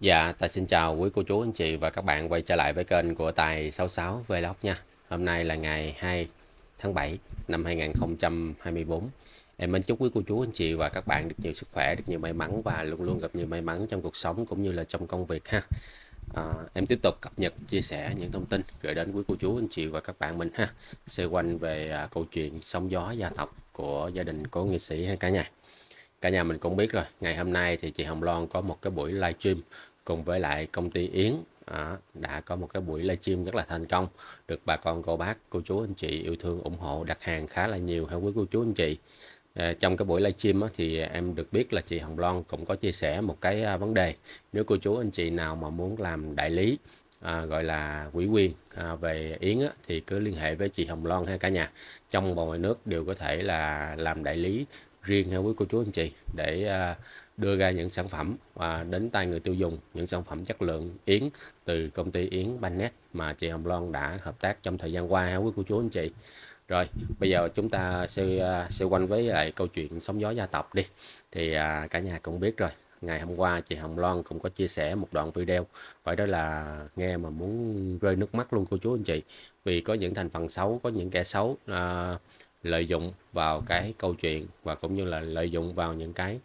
Dạ, Tài xin chào quý cô chú anh chị và các bạn quay trở lại với kênh của Tài 66 Vlog nha. Hôm nay là ngày 2 tháng 7 năm 2024. Em mến chúc quý cô chú anh chị và các bạn được nhiều sức khỏe, được nhiều may mắn và luôn luôn gặp nhiều may mắn trong cuộc sống cũng như là trong công việc ha. À, em tiếp tục cập nhật chia sẻ những thông tin gửi đến quý cô chú anh chị và các bạn mình ha xoay quanh về à, câu chuyện sóng gió gia tộc của gia đình của nghệ sĩ hay cả nhà cả nhà mình cũng biết rồi ngày hôm nay thì chị Hồng Loan có một cái buổi live stream cùng với lại công ty Yến à, đã có một cái buổi livestream rất là thành công được bà con cô bác cô chú anh chị yêu thương ủng hộ đặt hàng khá là nhiều hả quý cô chú anh chị à, trong cái buổi livestream thì em được biết là chị Hồng Loan cũng có chia sẻ một cái à, vấn đề nếu cô chú anh chị nào mà muốn làm đại lý à, gọi là quỹ quyền à, về yến á, thì cứ liên hệ với chị Hồng Loan ha cả nhà trong và ngoài nước đều có thể là làm đại lý riêng ha quý cô chú anh chị để à, đưa ra những sản phẩm và đến tay người tiêu dùng những sản phẩm chất lượng yến từ công ty yến Banet mà chị Hồng Loan đã hợp tác trong thời gian qua hả quý cô chú anh chị rồi bây giờ chúng ta sẽ sẽ à, quanh với lại câu chuyện sóng gió gia tộc đi thì à, cả nhà cũng biết rồi ngày hôm qua chị Hồng Loan cũng có chia sẻ một đoạn video phải đó là nghe mà muốn rơi nước mắt luôn cô chú anh chị vì có những thành phần xấu có những kẻ xấu à, lợi dụng vào cái câu chuyện và cũng như là lợi dụng vào những cái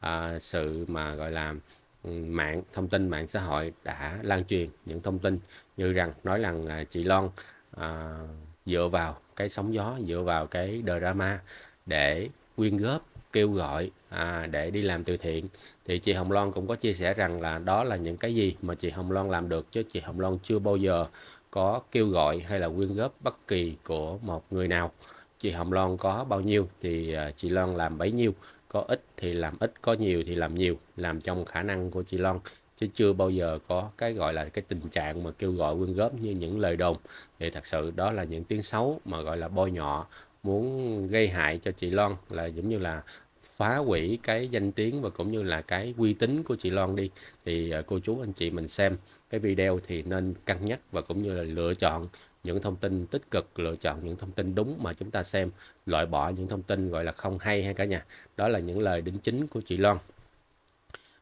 À, sự mà gọi là ừ, mạng thông tin mạng xã hội đã lan truyền những thông tin như rằng nói rằng chị Loan à, dựa vào cái sóng gió dựa vào cái drama để quyên góp kêu gọi à, để đi làm từ thiện thì chị Hồng Loan cũng có chia sẻ rằng là đó là những cái gì mà chị Hồng Loan làm được chứ chị Hồng Loan chưa bao giờ có kêu gọi hay là quyên góp bất kỳ của một người nào chị Hồng Loan có bao nhiêu thì à, chị Loan làm bấy nhiêu có ít thì làm ít có nhiều thì làm nhiều làm trong khả năng của chị Loan chứ chưa bao giờ có cái gọi là cái tình trạng mà kêu gọi quyên góp như những lời đồn thì thật sự đó là những tiếng xấu mà gọi là bôi nhọ muốn gây hại cho chị Loan là giống như là phá hủy cái danh tiếng và cũng như là cái uy tín của chị Loan đi thì ờ, cô chú anh chị mình xem cái video thì nên cân nhắc và cũng như là lựa chọn những thông tin tích cực lựa chọn những thông tin đúng mà chúng ta xem loại bỏ những thông tin gọi là không hay hay cả nhà đó là những lời đính chính của chị Loan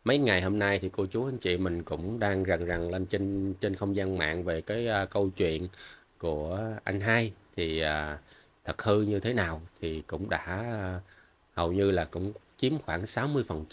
mấy ngày hôm nay thì cô chú anh chị mình cũng đang rần rần lên trên trên không gian mạng về cái uh, câu chuyện của anh hai thì uh, thật hư như thế nào thì cũng đã uh, hầu như là cũng chiếm khoảng 60%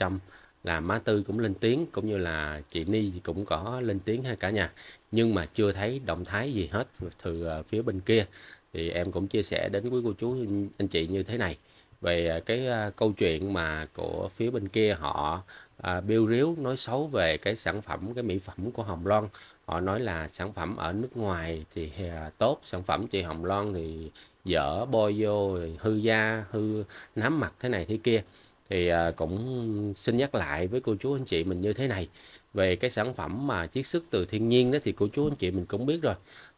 là má tư cũng lên tiếng cũng như là chị ni cũng có lên tiếng ha cả nhà nhưng mà chưa thấy động thái gì hết từ ờ, phía bên kia thì em cũng chia sẻ đến quý cô chú anh chị như thế này về ờ, cái ờ, câu chuyện mà của phía bên kia họ à, biêu ríu nói xấu về cái sản phẩm cái mỹ phẩm của Hồng Loan họ nói là sản phẩm ở nước ngoài thì à, tốt sản phẩm chị Hồng Loan thì dở bôi vô hư da hư nám mặt thế này thế kia thì à, cũng xin nhắc lại với cô chú anh chị mình như thế này về cái sản phẩm mà chiết xuất từ thiên nhiên đó thì cô chú anh chị mình cũng biết rồi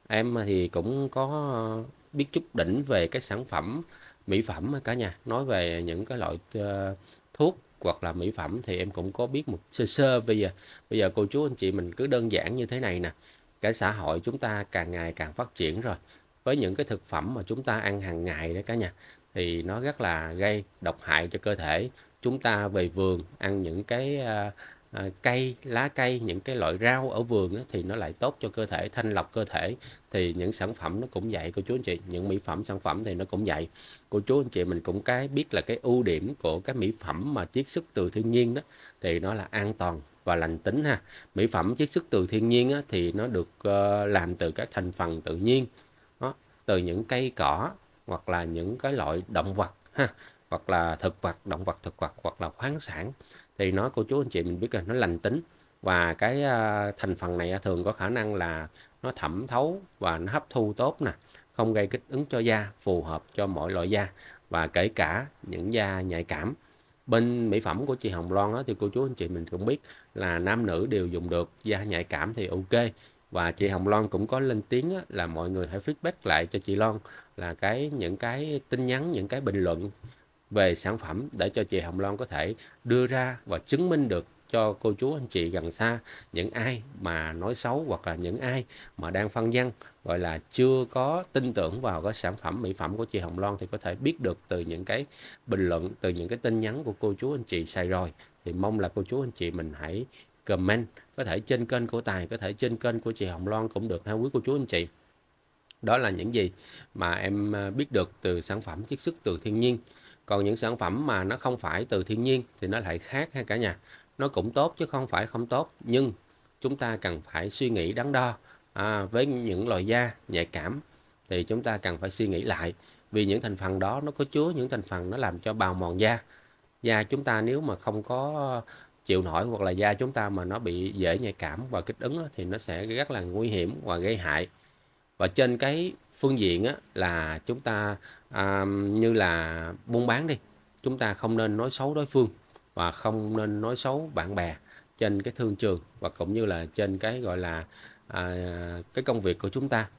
em thì cũng có biết chút đỉnh về cái sản phẩm mỹ phẩm cả nhà nói về những cái loại ờ, thuốc hoặc là mỹ phẩm thì em cũng có biết một sơ sơ bây giờ bây giờ cô chú anh chị mình cứ đơn giản như thế này nè cái xã hội chúng ta càng ngày càng phát triển rồi với những cái thực phẩm mà chúng ta ăn hàng ngày đó cả nhà thì nó rất là gây độc hại cho cơ thể chúng ta về vườn ăn những cái à, à, cây lá cây những cái loại rau ở vườn á, thì nó lại tốt cho cơ thể thanh lọc cơ thể thì những sản phẩm nó cũng vậy cô chú anh chị những mỹ phẩm sản phẩm thì nó cũng vậy cô chú anh chị mình cũng cái biết là cái ưu điểm của các mỹ phẩm mà chiết xuất từ thiên nhiên đó thì nó là an toàn và lành tính ha mỹ phẩm chiết xuất từ thiên nhiên á, thì nó được uh, làm từ các thành phần tự nhiên đó, từ những cây cỏ hoặc là những cái loại động vật ha hoặc là thực vật động vật thực vật hoặc là khoáng sản thì nó cô chú anh chị mình biết là nó lành tính và cái à, thành phần này à, thường có khả năng là nó thẩm thấu và nó hấp thu tốt nè không gây kích ứng cho da phù hợp cho mọi loại da và kể cả những da nhạy cảm bên mỹ phẩm của chị Hồng Loan đó, thì cô chú anh chị mình cũng biết là nam nữ đều dùng được da nhạy cảm thì ok và chị Hồng Loan cũng có lên tiếng là mọi người hãy feedback lại cho chị Loan là cái những cái tin nhắn những cái bình luận về sản phẩm để cho chị Hồng Loan có thể đưa ra và chứng minh được cho cô chú anh chị gần xa những ai mà nói xấu hoặc là những ai mà đang phân dân gọi là chưa có tin tưởng vào cái sản phẩm mỹ phẩm của chị Hồng Loan thì có thể biết được từ những cái bình luận từ những cái tin nhắn của cô chú anh chị xài rồi thì mong là cô chú anh chị mình hãy comment có thể trên kênh của tài có thể trên kênh của chị hồng loan cũng được ha quý cô chú anh chị đó là những gì mà em à, biết được từ sản phẩm chiết xuất từ thiên nhiên còn những sản phẩm mà nó không phải từ thiên nhiên thì nó lại khác ha cả nhà nó cũng tốt chứ không phải không tốt nhưng chúng ta cần phải suy nghĩ đắn đo à, với những loại da nhạy cảm thì chúng ta cần phải suy nghĩ lại vì những thành phần đó nó có chứa những thành phần nó làm cho bào mòn da da chúng ta nếu mà không có chịu nổi hoặc là da chúng ta mà nó bị dễ nhạy cảm và kích ứng thì nó sẽ rất là nguy hiểm và gây hại và trên cái phương diện á, là chúng ta à, như là buôn bán đi chúng ta không nên nói xấu đối phương và không nên nói xấu bạn bè trên cái thương trường và cũng như là trên cái gọi là à, cái công việc của chúng ta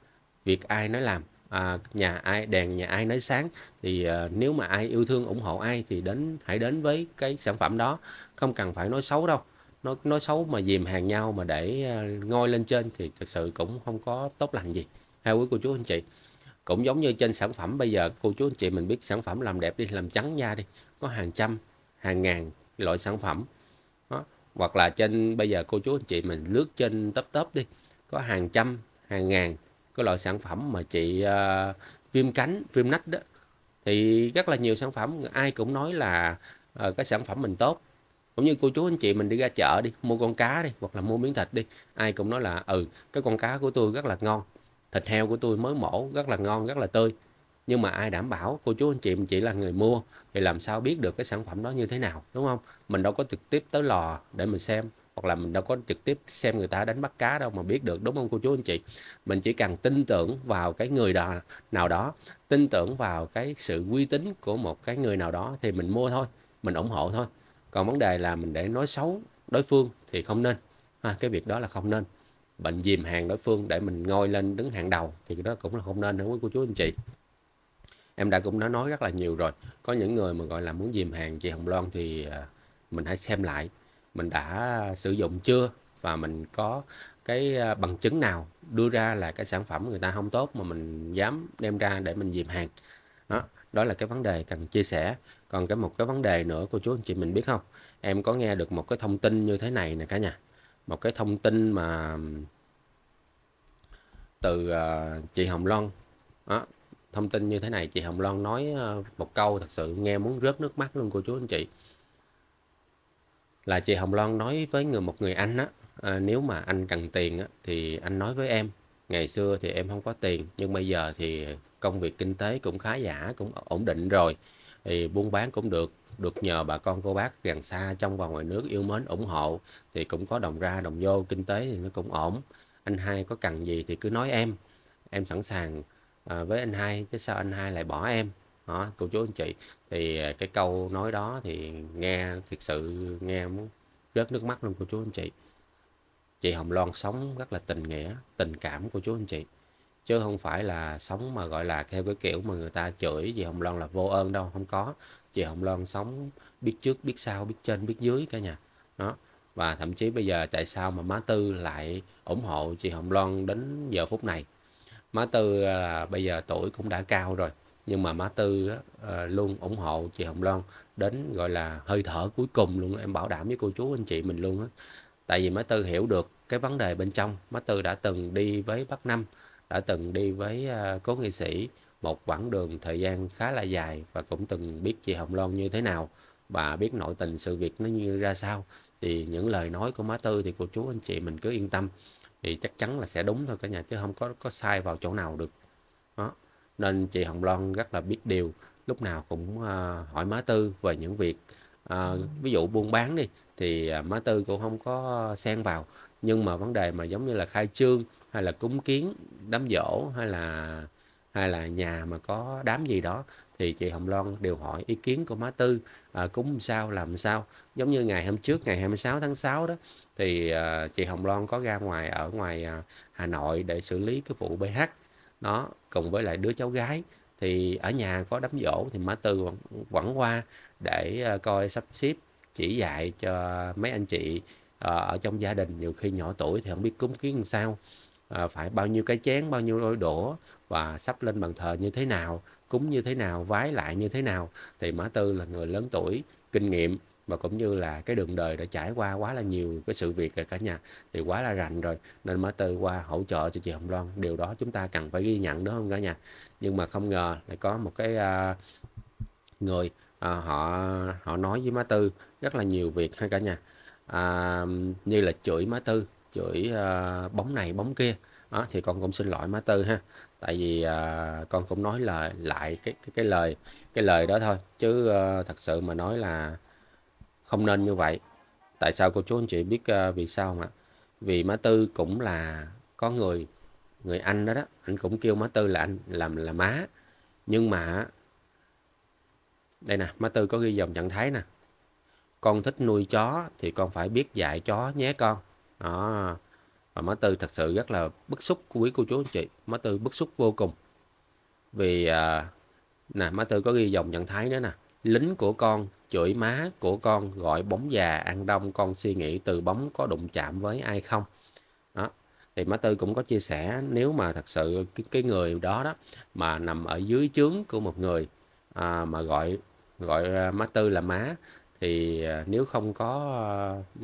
việc ai nói làm à, nhà ai đèn nhà ai nói sáng thì à, nếu mà ai yêu thương ủng hộ ai thì đến hãy đến với cái sản phẩm đó không cần phải nói xấu đâu nói nói xấu mà dìm hàng nhau mà để à, ờ, ngôi lên trên thì thực sự cũng không có tốt lành gì hai quý cô chú anh chị cũng giống như trên sản phẩm bây giờ cô chú anh chị mình biết sản phẩm làm đẹp đi làm trắng da đi có hàng trăm hàng ngàn loại sản phẩm đó. hoặc là trên bây giờ cô chú anh chị mình lướt trên tấp tấp đi có hàng trăm hàng ngàn cái loại sản phẩm mà chị uh, viêm cánh viêm nách đó thì rất là nhiều sản phẩm ai cũng nói là uh, cái sản phẩm mình tốt cũng như cô chú anh chị mình đi ra chợ đi mua con cá đi hoặc là mua miếng thịt đi ai cũng nói là ừ cái con cá của tôi rất là ngon thịt heo của tôi mới mổ rất là ngon rất là tươi nhưng mà ai đảm bảo cô chú anh chị mình chỉ là người mua thì làm sao biết được cái sản phẩm đó như thế nào đúng không mình đâu có trực tiếp tới lò để mình xem hoặc là mình đâu có trực tiếp xem người ta đánh bắt cá đâu mà biết được đúng không cô chú anh chị mình chỉ cần tin tưởng vào cái người đó nào đó tin tưởng vào cái sự uy tín của một cái người nào đó thì mình mua thôi mình ủng hộ thôi còn vấn đề là mình để nói xấu đối phương thì không nên ha, cái việc đó là không nên bệnh dìm hàng đối phương để mình ngồi lên đứng hàng đầu thì đó cũng là không nên nữa quý cô chú anh chị em đã cũng đã nói rất là nhiều rồi có những người mà gọi là muốn dìm hàng chị Hồng Loan thì à, mình hãy xem lại mình đã sử dụng chưa và mình có cái à, bằng chứng nào đưa ra là cái sản phẩm người ta không tốt mà mình dám đem ra để mình dìm hàng đó đó là cái vấn đề cần chia sẻ còn cái một cái vấn đề nữa cô chú anh chị mình biết không em có nghe được một cái thông tin như thế này nè cả nhà một cái thông tin mà từ uh, chị Hồng Loan đó, thông tin như thế này chị Hồng Loan nói uh, một câu thật sự nghe muốn rớt nước mắt luôn cô chú anh chị là chị Hồng Loan nói với người một người anh á à, nếu mà anh cần tiền á, thì anh nói với em ngày xưa thì em không có tiền nhưng bây giờ thì công việc kinh tế cũng khá giả cũng ổn định rồi thì buôn bán cũng được được nhờ bà con cô bác gần xa trong và ngoài nước yêu mến ủng hộ thì cũng có đồng ra đồng vô kinh tế thì nó cũng ổn anh hai có cần gì thì cứ nói em em sẵn sàng à, với anh hai chứ sao anh hai lại bỏ em đó cô chú anh chị thì à, cái câu nói đó thì nghe thực sự nghe muốn rớt nước mắt luôn cô chú anh chị chị Hồng Loan sống rất là tình nghĩa tình cảm của chú anh chị chứ không phải là sống mà gọi là theo cái kiểu mà người ta chửi chị Hồng Loan là vô ơn đâu không có chị Hồng Loan sống biết trước biết sau biết trên biết dưới cả nhà đó và thậm chí bây giờ tại sao mà má Tư lại ủng hộ chị Hồng Loan đến giờ phút này má Tư là bây giờ tuổi cũng đã cao rồi nhưng mà má Tư ờ, luôn ủng hộ chị Hồng Loan đến gọi là hơi thở cuối cùng luôn em bảo đảm với cô chú anh chị mình luôn á tại vì má Tư hiểu được cái vấn đề bên trong má Tư đã từng đi với Bắc Năm đã từng đi với ờ, cố nghệ sĩ một quãng đường thời gian khá là dài và cũng từng biết chị Hồng Loan như thế nào và biết nội tình sự việc nó như ra sao thì những lời nói của má Tư thì cô chú anh chị mình cứ yên tâm thì chắc chắn là sẽ đúng thôi cả nhà chứ không có có sai vào chỗ nào được đó nên chị Hồng Loan rất là biết điều lúc nào cũng à, hỏi má tư về những việc à, ví dụ buôn bán đi thì à, má tư cũng không có xen vào nhưng mà vấn đề mà giống như là khai trương hay là cúng kiến đám dỗ hay là hay là nhà mà có đám gì đó thì chị Hồng Loan đều hỏi ý kiến của má tư à, cúng sao làm sao giống như ngày hôm trước ngày 26 tháng 6 đó thì à, chị Hồng Loan có ra ngoài ở ngoài à, Hà Nội để xử lý cái vụ BH đó cùng với lại đứa cháu gái thì ở nhà có đám dỗ thì má tư vẫn, vẫn qua để ờ, coi sắp xếp chỉ dạy cho mấy anh chị ờ, ở trong gia đình nhiều khi nhỏ tuổi thì không biết cúng kiến làm sao ờ, phải bao nhiêu cái chén bao nhiêu đôi đũa và sắp lên bàn thờ như thế nào cúng như thế nào vái lại như thế nào thì mã tư là người lớn tuổi kinh nghiệm và cũng như là cái đường đời đã trải qua quá là nhiều cái sự việc rồi cả nhà thì quá là rành rồi nên mới tư qua hỗ trợ cho chị Hồng Loan điều đó chúng ta cần phải ghi nhận đúng không cả nhà nhưng mà không ngờ lại có một cái uh, người uh, họ họ nói với má tư rất là nhiều việc ha cả nhà uh, như là chửi má tư chửi uh, bóng này bóng kia đó, thì con cũng xin lỗi má tư ha tại vì uh, con cũng nói lời lại cái, cái cái lời cái lời đó thôi chứ uh, thật sự mà nói là không nên như vậy tại sao cô chú anh chị biết uh, vì sao mà vì má tư cũng là có người người anh đó đó anh cũng kêu má tư là anh làm là má nhưng mà đây nè má tư có ghi dòng trạng thái nè con thích nuôi chó thì con phải biết dạy chó nhé con đó và má tư thật sự rất là bức xúc quý cô chú anh chị má tư bức xúc vô cùng vì à, nè má tư có ghi dòng trạng thái nữa nè lính của con chửi má của con gọi bóng già ăn đông con suy nghĩ từ bóng có đụng chạm với ai không đó thì má tư cũng có chia sẻ nếu mà thật sự cái, cái người đó đó mà nằm ở dưới chướng của một người à, mà gọi gọi má tư là má thì à, nếu không có à,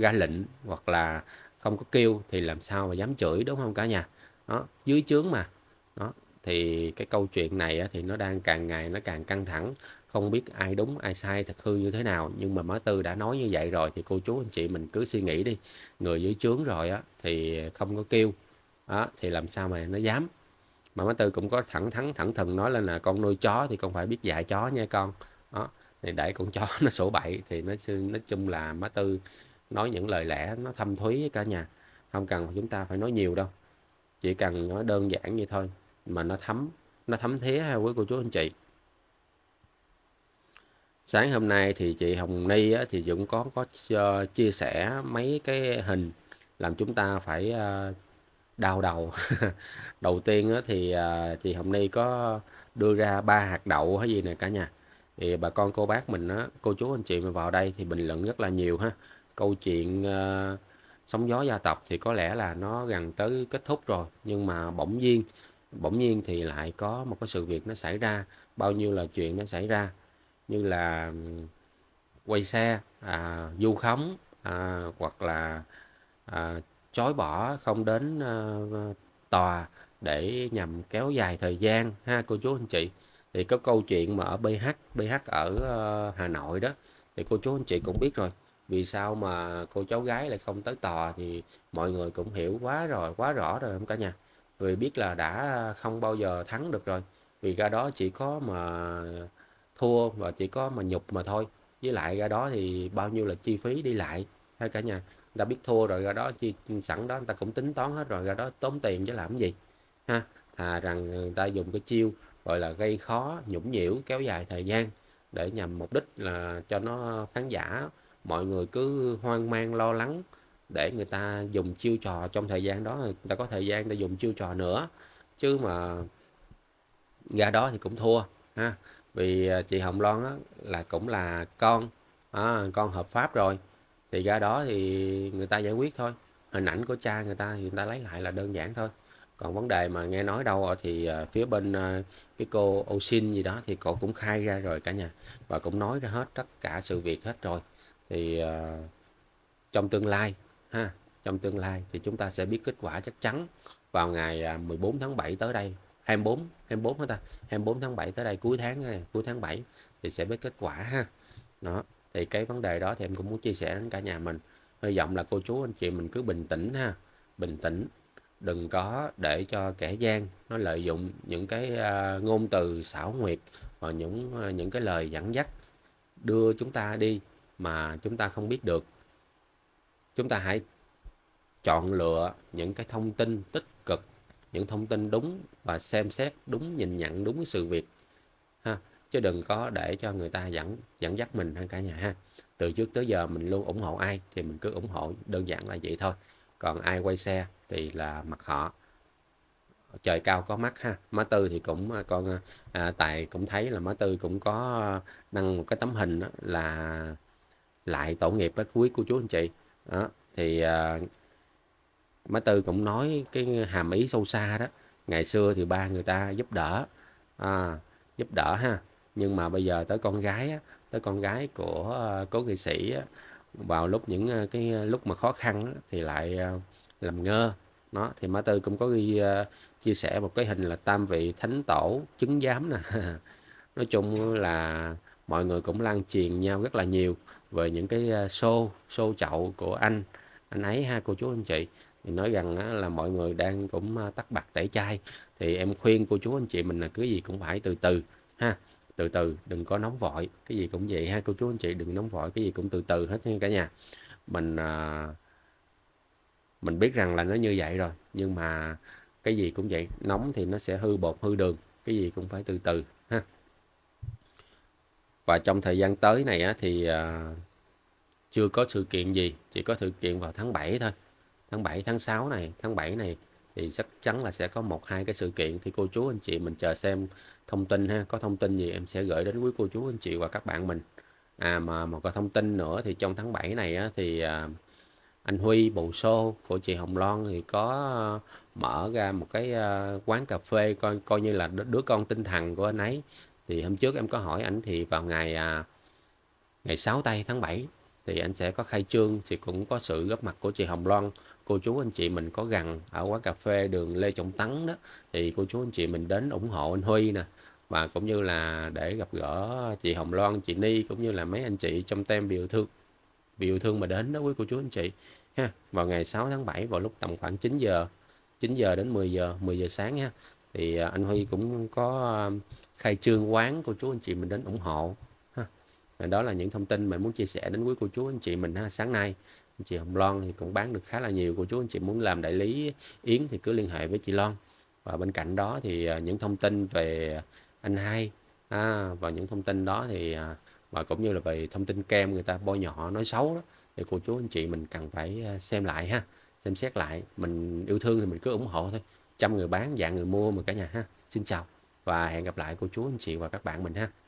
ra lệnh hoặc là không có kêu thì làm sao mà dám chửi đúng không cả nhà đó dưới chướng mà đó thì cái câu chuyện này thì nó đang càng ngày nó càng căng thẳng không biết ai đúng ai sai thật hư như thế nào nhưng mà má tư đã nói như vậy rồi thì cô chú anh chị mình cứ suy nghĩ đi người dưới trướng rồi á thì không có kêu đó, thì làm sao mà nó dám mà má tư cũng có thẳng thắn thẳng thừng nói lên là con nuôi chó thì con phải biết dạy chó nha con đó thì để con chó nó sổ bậy thì nó nói chung là má tư nói những lời lẽ nó thâm thúy cả nhà không cần chúng ta phải nói nhiều đâu chỉ cần nói đơn giản như thôi mà nó thấm nó thấm thế ha với cô chú anh chị sáng hôm nay thì chị Hồng Ni thì Dũng có có ờ, chia sẻ mấy cái hình làm chúng ta phải ờ, đau đầu đầu tiên thì ờ, chị Hồng Ni có đưa ra ba hạt đậu hay gì nè cả nhà thì bà con cô bác mình á cô chú anh chị mình vào đây thì bình luận rất là nhiều ha câu chuyện sóng gió gia tộc thì có lẽ là nó gần tới kết thúc rồi nhưng mà bỗng nhiên bỗng nhiên thì lại có một cái sự việc nó xảy ra bao nhiêu là chuyện nó xảy ra như là quay xe à, du khống à, hoặc là à, chối bỏ không đến à, tòa để nhằm kéo dài thời gian ha cô chú anh chị thì có câu chuyện mà ở BH BH ở uh, Hà Nội đó thì cô chú anh chị cũng biết rồi vì sao mà cô cháu gái lại không tới tòa thì mọi người cũng hiểu quá rồi quá rõ rồi không cả nhà vì biết là đã không bao giờ thắng được rồi vì ra đó chỉ có mà thua và chỉ có mà nhục mà thôi với lại ra đó thì bao nhiêu là chi phí đi lại hay cả nhà người ta biết thua rồi ra đó chi sẵn đó người ta cũng tính toán hết rồi ra đó tốn tiền chứ làm gì ha thà rằng ờ, người ta dùng cái chiêu gọi là gây khó nhũng nhiễu kéo dài thời gian để nhằm mục đích là cho nó khán giả mọi người cứ hoang mang lo lắng để người ta dùng chiêu trò trong thời gian đó người ta có thời gian để dùng chiêu trò nữa chứ mà ra đó thì cũng thua ha vì à, chị Hồng Loan á, là cũng là con à, con hợp pháp rồi thì ra đó thì người ta giải quyết thôi hình ảnh của cha người ta thì người ta lấy lại là đơn giản thôi còn vấn đề mà nghe nói đâu à, thì à, phía bên cái cô Osin gì đó thì cô cũng khai ra rồi cả nhà và cũng nói ra hết tất cả sự việc hết rồi thì trong tương lai ha trong tương lai thì chúng ta sẽ biết kết quả chắc chắn vào ngày 14 tháng 7 tới đây 24 24 hả ta 24 tháng 7 tới đây cuối tháng này, cuối tháng 7 thì sẽ biết kết quả ha đó thì cái vấn đề đó thì em cũng muốn chia sẻ đến cả nhà mình hy vọng là cô chú anh chị mình cứ bình tĩnh ha bình tĩnh đừng có để cho kẻ gian nó lợi dụng những cái uh, ngôn từ xảo nguyệt và những uh, những cái lời dẫn dắt đưa chúng ta đi mà chúng ta không biết được chúng ta hãy chọn lựa những cái thông tin tích những thông tin đúng và xem xét đúng nhìn nhận đúng sự việc ha chứ đừng có để cho người ta dẫn dẫn dắt mình ha cả nhà ha từ trước tới giờ mình luôn ủng hộ ai thì mình cứ ủng hộ đơn giản là vậy thôi còn ai quay xe thì là mặc họ trời cao có mắt ha má tư thì cũng à, con à, à, tài cũng thấy là má tư cũng có đăng một cái tấm hình đó là lại tổ nghiệp cái cuối cô chú anh chị đó thì à, Má Tư cũng nói cái hàm ý sâu xa đó. Ngày xưa thì ba người ta giúp đỡ, à, giúp đỡ ha. Nhưng mà bây giờ tới con gái, á, tới con gái của uh, cố nghệ sĩ á, vào lúc những ờ, cái lúc mà khó khăn á, thì lại uh, làm ngơ. Nó thì Má Tư cũng có ghi, uh, chia sẻ một cái hình là tam vị thánh tổ chứng giám nè. Nói chung là mọi người cũng lan truyền nhau rất là nhiều về những cái show show chậu của anh anh ấy ha cô chú anh chị thì nói rằng là mọi người đang cũng tắt bạc tẩy chay thì em khuyên cô chú anh chị mình là cứ gì cũng phải từ từ ha từ từ đừng có nóng vội cái gì cũng vậy ha cô chú anh chị đừng nóng vội cái gì cũng từ từ hết nha cả nhà mình à, mình biết rằng là nó như vậy rồi nhưng mà cái gì cũng vậy nóng thì nó sẽ hư bột hư đường cái gì cũng phải từ từ ha và trong thời gian tới này á, thì à, chưa có sự kiện gì chỉ có sự kiện vào tháng 7 thôi tháng 7 tháng 6 này tháng 7 này thì chắc chắn là sẽ có một hai cái sự kiện thì cô chú anh chị mình chờ xem thông tin ha có thông tin gì em sẽ gửi đến quý cô chú anh chị và các bạn mình à mà một cái thông tin nữa thì trong tháng 7 này á, thì à, anh Huy Bù Xô của chị Hồng Loan thì có ờ, mở ra một cái ờ, quán cà phê coi coi như là đứa con tinh thần của anh ấy thì hôm trước em có hỏi ảnh thì vào ngày à, ngày 6 tây tháng 7 thì anh sẽ có khai trương thì cũng có sự góp mặt của chị Hồng Loan cô chú anh chị mình có gần ở quán cà phê đường Lê Trọng Tấn đó thì cô chú anh chị mình đến ủng hộ anh Huy nè và cũng như là để gặp gỡ chị Hồng Loan chị Ni cũng như là mấy anh chị trong tem Biểu thương Biểu thương mà đến đó quý cô chú anh chị ha vào ngày 6 tháng 7 vào lúc tầm khoảng 9 giờ 9 giờ đến 10 giờ 10 giờ sáng ha thì à, anh Huy cũng có à, khai trương quán cô chú anh chị mình đến ủng hộ đó là những thông tin mình muốn chia sẻ đến quý cô chú anh chị mình ha sáng nay chị Hồng Loan thì cũng bán được khá là nhiều cô chú anh chị muốn làm đại lý yến thì cứ liên hệ với chị Loan và bên cạnh đó thì à, những thông tin về anh hai à, và những thông tin đó thì à, và cũng như là về thông tin kem người ta bôi nhỏ nói xấu đó thì cô chú anh chị mình cần phải à, xem lại ha xem xét lại mình yêu thương thì mình cứ ủng hộ thôi trăm người bán dạng người mua mà cả nhà ha xin chào và hẹn gặp lại cô chú anh chị và các bạn mình ha